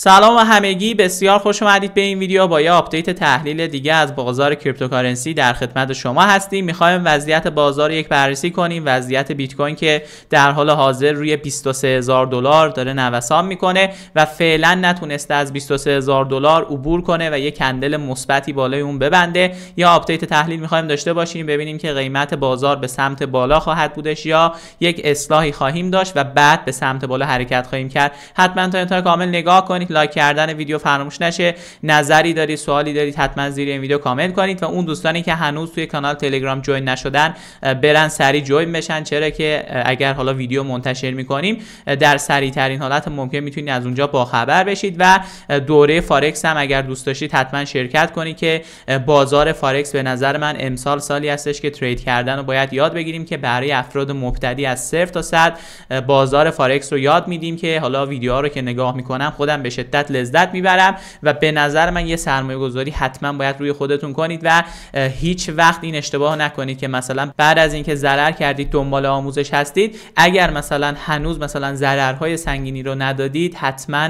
سلام و همگی بسیار خوش اومدید به این ویدیو با یه آپدیت تحلیل دیگه از بازار کریپتوکارنسی در خدمت شما هستیم میخوایم وضعیت بازار یک بررسی کنیم وضعیت بیت کوین که در حال حاضر روی 23000 دلار داره نوسان میکنه و فعلا نتونسته از 23000 دلار عبور کنه و یه کندل مثبتی بالای اون ببنده یا آپدیت تحلیل میخوایم داشته باشیم ببینیم که قیمت بازار به سمت بالا خواهد بودش یا یک اصلاحی خواهیم داشت و بعد به سمت بالا حرکت خواهیم کرد حتما تا کامل نگاه کنید لایک کردن ویدیو فراموش نشه نظری دارید سوالی دارید حتما زیر این ویدیو کامنت کنید و اون دوستانی که هنوز توی کانال تلگرام جوین نشدن برن سری جوین بشن چرا که اگر حالا ویدیو منتشر میکنیم در سری ترین حالت ممکن میتونید از اونجا با خبر بشید و دوره فارکس هم اگر دوست داشتید حتما شرکت کنید که بازار فارکس به نظر من امسال سالی هستش که ترید کردن رو باید یاد بگیریم که برای افراد مبتدی از صفر تا صد بازار فارکس رو یاد میدیم که حالا ویدیوها رو که نگاه میکنم خودم به شدت لذت میبرم و به نظر من یه سرمایه گذاری حتما باید روی خودتون کنید و هیچ وقت این اشتباه نکنید که مثلا بعد از اینکه ضرر کردید دنبال آموزش هستید اگر مثلا هنوز مثلا ضررهای سنگینی رو ندادید حتما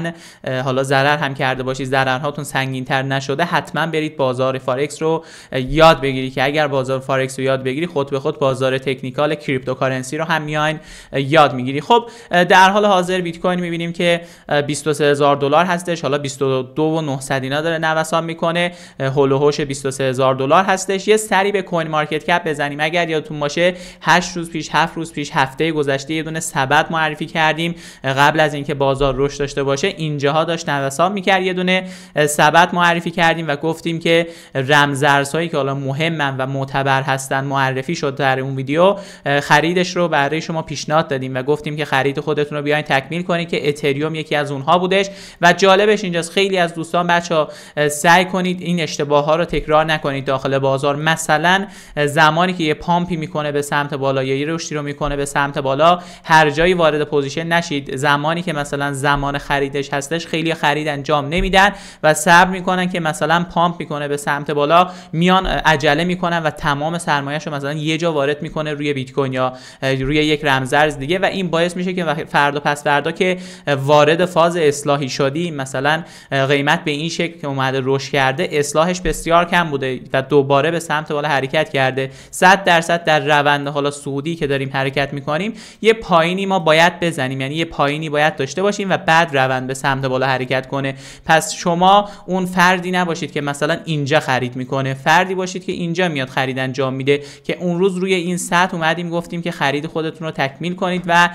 حالا ضرر هم کرده باشید سنگین تر نشده حتما برید بازار فارکس رو یاد بگیرید که اگر بازار فارکس رو یاد بگیری خود به خود بازار تکنیکال کریپتوکارنسی رو هم میاین یاد میگیری خب در حال حاضر بیت کوین میبینیم که 23000 دلار هستش حالا 22 و 900 اینا داره نوسان میکنه هولوهوش 23000 دلار هستش یه سری به کوین مارکت کپ بزنیم اگر یادتون باشه 8 روز پیش 7 روز پیش هفته گذشته یه دونه سبد معرفی کردیم قبل از اینکه بازار رشد داشته باشه اینجاها داشت نوسان میکرد یه دونه سبد معرفی کردیم و گفتیم که رمزارزهایی که حالا مهمن و معتبر هستن معرفی شد در اون ویدیو خریدش رو برای شما پیشنهاد دادیم و گفتیم که خرید خودتون رو بیاین تکمیل کنید که اتریوم یکی از اونها بودش و جالبش اینجاست خیلی از دوستان بچه ها سعی کنید این اشتباه ها رو تکرار نکنید داخل بازار مثلا زمانی که یه پامپی میکنه به سمت بالا یا یه رشدی رو میکنه به سمت بالا هر جایی وارد پوزیشن نشید زمانی که مثلا زمان خریدش هستش خیلی خرید انجام نمیدن و صبر میکنن که مثلا پامپ میکنه به سمت بالا میان عجله میکنن و تمام سرمایهش رو مثلا یه جا وارد میکنه روی بیت کوین یا روی یک رمزارز دیگه و این باعث میشه که فردا پس فردا که وارد فاز اصلاحی شد اقتصادی مثلا قیمت به این شکل که اومده رشد کرده اصلاحش بسیار کم بوده و دوباره به سمت بالا حرکت کرده 100 درصد در روند حالا سعودی که داریم حرکت میکنیم یه پایینی ما باید بزنیم یعنی یه پایینی باید داشته باشیم و بعد روند به سمت بالا حرکت کنه پس شما اون فردی نباشید که مثلا اینجا خرید میکنه فردی باشید که اینجا میاد خرید انجام میده که اون روز روی این سطح اومدیم گفتیم که خرید خودتون رو تکمیل کنید و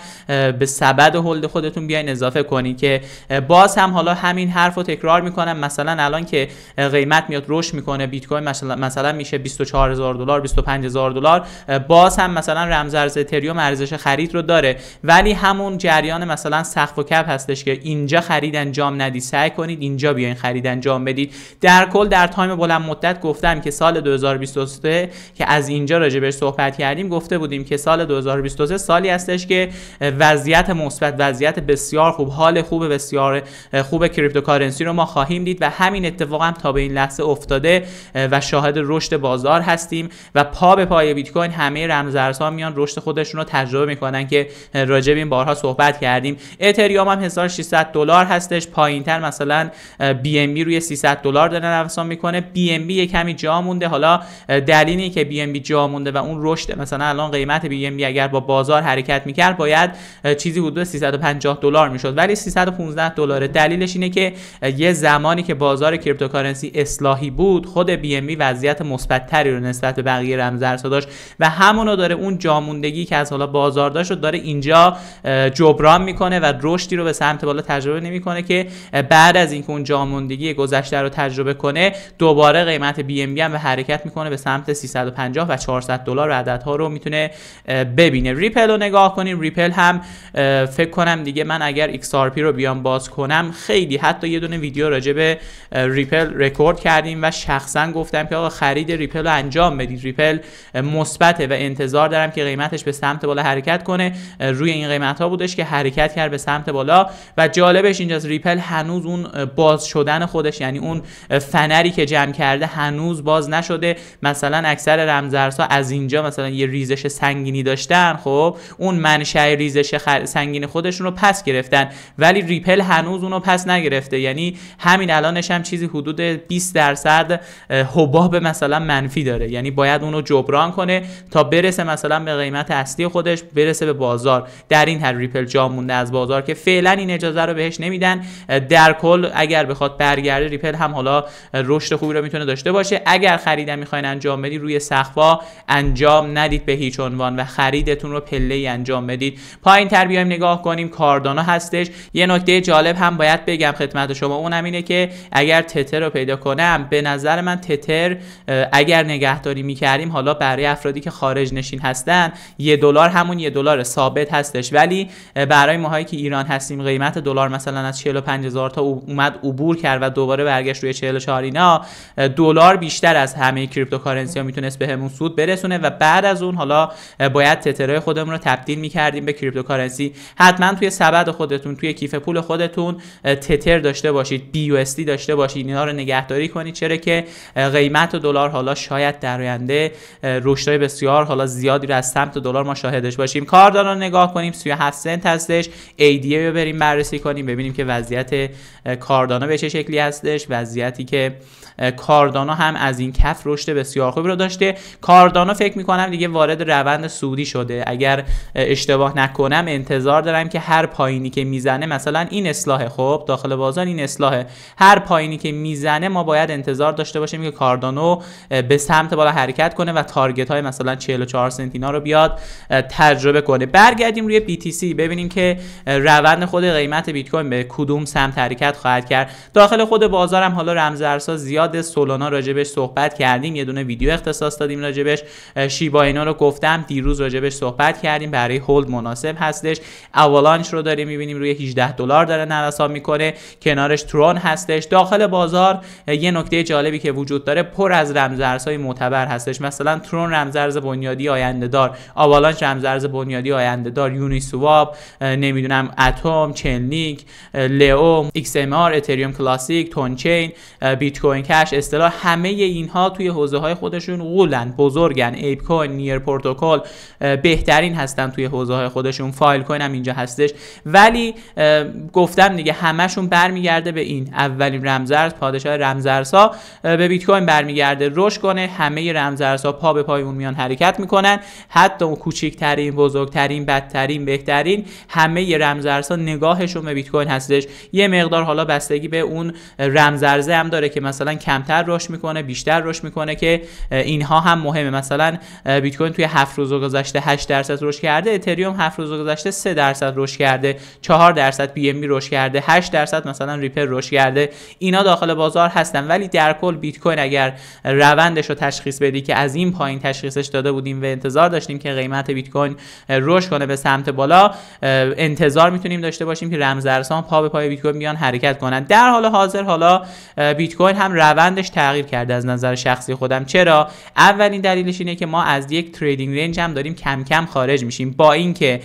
به سبد هلد خودتون بیاین اضافه کنید که باز هم هم حالا همین حرف رو تکرار میکنم مثلا الان که قیمت میاد رشد میکنه بیت کوین مثلا مثلا میشه 24000 دلار 25000 دلار باز هم مثلا رمز ارز اتریوم ارزش خرید رو داره ولی همون جریان مثلا سقف و کپ هستش که اینجا خرید انجام ندید سعی کنید اینجا بیاین خرید انجام بدید در کل در تایم بلند مدت گفتم که سال 2023 که از اینجا راجع بهش صحبت کردیم گفته بودیم که سال 2023 سالی هستش که وضعیت مثبت وضعیت بسیار خوب حال خوب بسیار خوب کریپتوکارنسی رو ما خواهیم دید و همین اتفاق هم تا به این لحظه افتاده و شاهد رشد بازار هستیم و پا به پای بیت کوین همه رمزارزها میان رشد خودشون رو تجربه میکنن که راجع این بارها صحبت کردیم اتریوم هم 1600 دلار هستش پایینتر مثلا بی ام بی روی 300 دلار داره نوسان میکنه بی ام بی کمی جا مونده حالا دلیلی که بی ام بی جا مونده و اون رشد مثلا الان قیمت بی ام بی اگر با بازار حرکت میکرد باید چیزی حدود 350 دلار میشد ولی 315 دلار دلیلش اینه که یه زمانی که بازار کریپتوکارنسی اصلاحی بود خود بی ام بی وضعیت مثبتتری رو نسبت به بقیه رمزارزها داشت و همونو داره اون جاموندگی که از حالا بازار داشت رو داره اینجا جبران میکنه و رشدی رو به سمت بالا تجربه نمیکنه که بعد از اینکه اون جاموندگی گذشته رو تجربه کنه دوباره قیمت بی ام هم به حرکت میکنه به سمت 350 و 400 دلار ها رو میتونه ببینه ریپل رو نگاه کنیم ریپل هم فکر کنم دیگه من اگر XRP رو بیام باز کنم خیلی حتی یه دونه ویدیو راجع به ریپل رکورد کردیم و شخصا گفتم که آقا خرید ریپل رو انجام بدید ریپل مثبته و انتظار دارم که قیمتش به سمت بالا حرکت کنه روی این قیمت ها بودش که حرکت کرد به سمت بالا و جالبش اینجاست ریپل هنوز اون باز شدن خودش یعنی اون فنری که جمع کرده هنوز باز نشده مثلا اکثر رمزارزها از اینجا مثلا یه ریزش سنگینی داشتن خب اون منشأ ریزش خر... سنگین خودشون رو پس گرفتن ولی ریپل هنوز اونو پس نگرفته یعنی همین الانش هم چیزی حدود 20 درصد حباب مثلا منفی داره یعنی باید اونو جبران کنه تا برسه مثلا به قیمت اصلی خودش برسه به بازار در این هر ریپل جا مونده از بازار که فعلا این اجازه رو بهش نمیدن در کل اگر بخواد برگرده ریپل هم حالا رشد خوبی رو میتونه داشته باشه اگر خریدم میخواین انجام بدید روی سقفا انجام ندید به هیچ عنوان و خریدتون رو پله انجام بدید پایین تر بیایم نگاه کنیم کاردانا هستش یه نکته جالب هم باید بگم خدمت شما اونم اینه که اگر تتر رو پیدا کنم به نظر من تتر اگر نگهداری میکردیم حالا برای افرادی که خارج نشین هستن یه دلار همون یه دلار ثابت هستش ولی برای ماهایی که ایران هستیم قیمت دلار مثلا از 45 هزار تا اومد عبور کرد و دوباره برگشت روی 44 اینا دلار بیشتر از همه کریپتوکارنسی ها میتونست بهمون به سود برسونه و بعد از اون حالا باید تترهای خودمون رو تبدیل میکردیم به کریپتوکارنسی حتما توی سبد خودتون توی کیف پول خودتون تتر داشته باشید بی داشته باشید اینا رو نگهداری کنید چرا که قیمت دلار حالا شاید در آینده رشد بسیار حالا زیادی رو از سمت دلار ما شاهدش باشیم کاردانا نگاه کنیم 37 سنت هستش ایدی رو بریم بررسی کنیم ببینیم که وضعیت کاردانا به چه شکلی هستش وضعیتی که کاردانا هم از این کف رشد بسیار خوبی رو داشته کاردانا فکر میکنم دیگه وارد روند سودی شده اگر اشتباه نکنم انتظار دارم که هر پایینی که میزنه مثلا این اصلاح خب خب داخل بازار این اصلاحه هر پایینی که میزنه ما باید انتظار داشته باشیم که کاردانو به سمت بالا حرکت کنه و تارگت های مثلا 44 سنت اینا رو بیاد تجربه کنه برگردیم روی BTC ببینیم که روند خود قیمت بیت کوین به کدوم سمت حرکت خواهد کرد داخل خود بازارم حالا رمزارزها زیاد سولانا راجبش صحبت کردیم یه دونه ویدیو اختصاص دادیم راجبش شیبا اینا رو گفتم دیروز راجبش صحبت کردیم برای هولد مناسب هستش اولانچ رو داریم میبینیم روی 18 دلار داره نرسا میکنه کنارش ترون هستش داخل بازار یه نکته جالبی که وجود داره پر از رمزارزهای معتبر هستش مثلا ترون رمزارز بنیادی آینده دار آوالانچ رمزارز بنیادی آینده دار یونی سواب نمیدونم اتم چنلیک لئو ایکس ام آر اتریوم کلاسیک تون چین بیت کوین کش اصطلاح همه اینها توی حوزه های خودشون قولن بزرگن ایپ کوین نیر پروتکل بهترین هستن توی حوزه های خودشون فایل کوین هم اینجا هستش ولی گفتم دیگه همشون برمیگرده به این اولین رمزارز پادشاه رمزارزها به بیت کوین برمیگرده رشد کنه همه رمزارزها پا به پای اون میان حرکت میکنن حتی اون ترین بزرگترین بدترین بهترین همه رمزارزها نگاهشون به بیت کوین هستش یه مقدار حالا بستگی به اون رمزارزه هم داره که مثلا کمتر رشد میکنه بیشتر رشد میکنه که اینها هم مهمه مثلا بیت کوین توی 7 روز گذشته 8 درصد رشد کرده اتریوم 7 روز گذشته 3 درصد رشد کرده 4 درصد بی ام بی رشد کرده 8 درصد مثلا ریپر رشد کرده اینا داخل بازار هستن ولی در کل بیت کوین اگر روندش رو تشخیص بدی که از این پایین تشخیصش داده بودیم و انتظار داشتیم که قیمت بیت کوین رشد کنه به سمت بالا انتظار میتونیم داشته باشیم که رمزارزها پا به پای بیت کوین بیان حرکت کنن در حال حاضر حالا بیت کوین هم روندش تغییر کرده از نظر شخصی خودم چرا اولین دلیلش اینه که ما از یک تریدینگ رنج هم داریم کم کم خارج میشیم با اینکه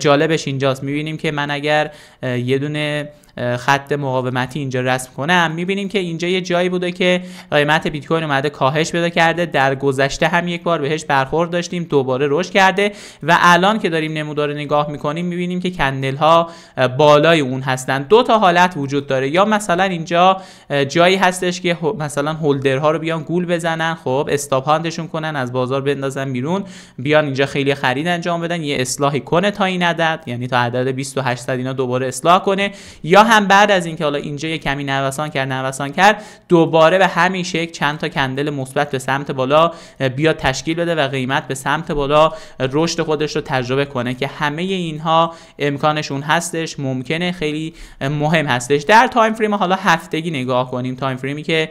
جالبش اینجاست میبینیم که من اگر یه دونه خط مقاومتی اینجا رسم کنم میبینیم که اینجا یه جایی بوده که قیمت بیت کوین اومده کاهش بده کرده در گذشته هم یک بار بهش برخورد داشتیم دوباره رشد کرده و الان که داریم نمودار نگاه میکنیم میبینیم که کندل ها بالای اون هستن دو تا حالت وجود داره یا مثلا اینجا جایی هستش که مثلا ها رو بیان گول بزنن خب استاپ هاندشون کنن از بازار بندازن بیرون بیان اینجا خیلی خرید انجام بدن یه اصلاحی کنه تا این عدد یعنی تا عدد 2800 اینا دوباره اصلاح کنه یا هم بعد از اینکه حالا اینجا یه کمی نوسان کرد نوسان کرد دوباره به همین شکل چند تا کندل مثبت به سمت بالا بیا تشکیل بده و قیمت به سمت بالا رشد خودش رو تجربه کنه که همه اینها امکانشون هستش ممکنه خیلی مهم هستش در تایم فریم حالا هفتگی نگاه کنیم تایم فریمی که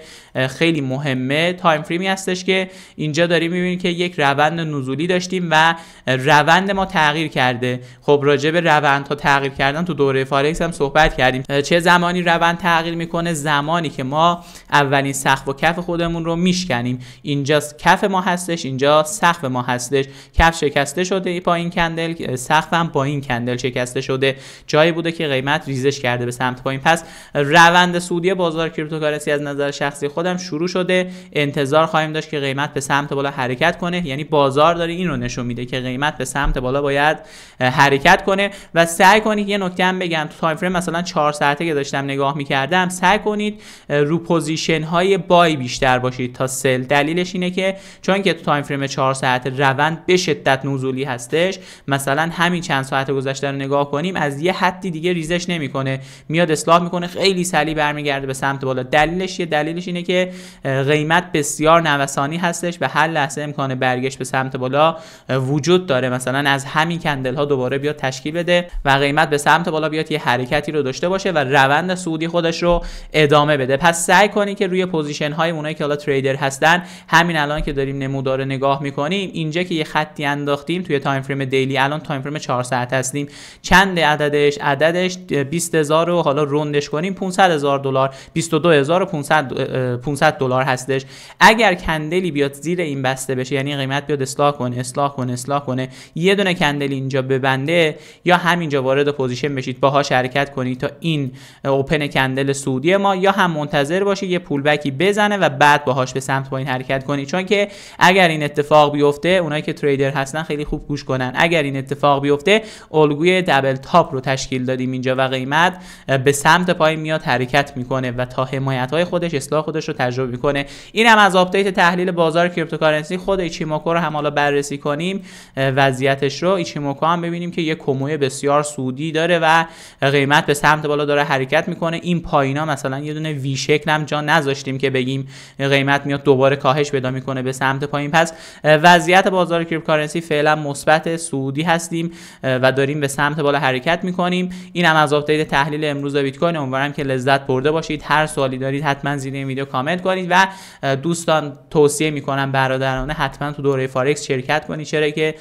خیلی مهمه تایم فریمی هستش که اینجا داریم میبینیم که یک روند نزولی داشتیم و روند ما تغییر کرده خب راجع به روندها تغییر کردن تو دوره فارکس هم صحبت کردیم چه زمانی روند تغییر میکنه زمانی که ما اولین سقف و کف خودمون رو میشکنیم اینجا کف ما هستش اینجا سقف ما هستش کف شکسته شده ای پایین کندل سقف هم با کندل شکسته شده جایی بوده که قیمت ریزش کرده به سمت پایین پس روند سودی بازار کریپتوکارسی از نظر شخصی خودم شروع شده انتظار خواهیم داشت که قیمت به سمت بالا حرکت کنه یعنی بازار داره این نشون میده که قیمت به سمت بالا باید حرکت کنه و سعی کنید یه نکته هم بگم تو تایم فریم مثلا 4 چهار ساعته که داشتم نگاه میکردم سعی کنید رو پوزیشن های بای بیشتر باشید تا سل دلیلش اینه که چون که تو تایم فریم 4 ساعت روند به شدت نزولی هستش مثلا همین چند ساعت گذشته رو نگاه کنیم از یه حدی دیگه ریزش نمیکنه میاد اصلاح میکنه خیلی سلی برمیگرده به سمت بالا دلیلش یه دلیلش اینه که قیمت بسیار نوسانی هستش و هر لحظه امکان برگشت به سمت بالا وجود داره مثلا از همین کندل ها دوباره بیاد تشکیل بده و قیمت به سمت بالا بیاد یه حرکتی رو داشته باشه باشه و روند سودی خودش رو ادامه بده پس سعی کنید که روی پوزیشن های اونایی که حالا تریدر هستن همین الان که داریم نمودار نگاه میکنیم اینجا که یه خطی انداختیم توی تایم فریم دیلی الان تایم فریم 4 ساعت هستیم چند عددش عددش 20000 رو حالا روندش کنیم 500000 دلار 22500 500 دلار هستش اگر کندلی بیاد زیر این بسته بشه یعنی قیمت بیاد اصلاح کنه اصلاح کنه اصلاح کنه یه دونه کندل اینجا ببنده یا همینجا وارد پوزیشن بشید باهاش حرکت کنید تا این اوپن کندل سودی ما یا هم منتظر باشه یه پول بکی بزنه و بعد باهاش به سمت پایین حرکت کنی چون که اگر این اتفاق بیفته اونایی که تریدر هستن خیلی خوب گوش کنن اگر این اتفاق بیفته الگوی دبل تاپ رو تشکیل دادیم اینجا و قیمت به سمت پایین میاد حرکت میکنه و تا حمایت های خودش اصلاح خودش رو تجربه میکنه این هم از آپدیت تحلیل بازار کریپتوکارنسی خود ایچیموکو رو هم حالا بررسی کنیم وضعیتش رو ایچیموکو هم ببینیم که یه کموی بسیار سودی داره و قیمت به سمت بالا داره حرکت میکنه این پایینا مثلا یه دونه وی شکل هم جا نذاشتیم که بگیم قیمت میاد دوباره کاهش پیدا میکنه به سمت پایین پس وضعیت بازار کریپتوکارنسی فعلا مثبت سعودی هستیم و داریم به سمت بالا حرکت میکنیم این هم از آپدیت تحلیل امروز بیت کوین امیدوارم که لذت برده باشید هر سوالی دارید حتما زیر این ویدیو کامنت کنید و دوستان توصیه میکنم برادرانه حتما تو دوره فارکس شرکت کنید چرا که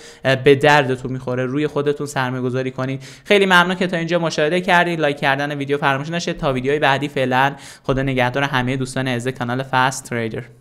به دردتون میخوره روی خودتون سرمایه‌گذاری کنید خیلی ممنون که تا اینجا مشاهده کردید لایک کردن ویدیو فراموش نشه تا ویدیوهای بعدی فعلا خدا نگهدار همه دوستان از کانال فست تریدر